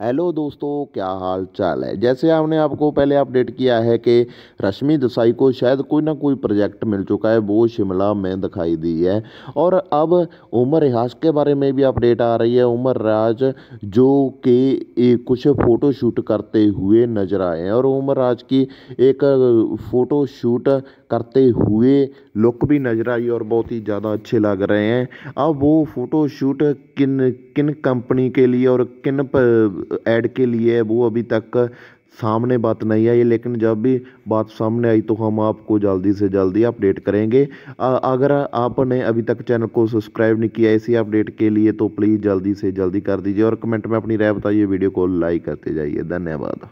hello दोस्तों क्या हाल चाल है जैसे हमने आपको पहले अपडेट किया है कि रश्मि देसाई को शायद कोई ना कोई प्रोजेक्ट मिल चुका है वो शिमला में दिखाई दी है और अब उमर रिहाज के बारे में भी अपडेट आ रही है उमर राज जो कि कुछ फ़ोटो शूट करते हुए नजर आए हैं और उमर राज की एक फ़ोटो शूट करते हुए लुक भी नजर आई और बहुत ही ज़्यादा अच्छे लग रहे हैं अब वो फ़ोटो शूट किन किन कंपनी के लिए और किन पर ऐड के लिए वो अभी तक सामने बात नहीं आई लेकिन जब भी बात सामने आई तो हम आपको जल्दी से जल्दी अपडेट करेंगे आ, अगर आपने अभी तक चैनल को सब्सक्राइब नहीं किया इसी अपडेट के लिए तो प्लीज़ जल्दी से जल्दी कर दीजिए और कमेंट में अपनी राय बताइए वीडियो को लाइक करते जाइए धन्यवाद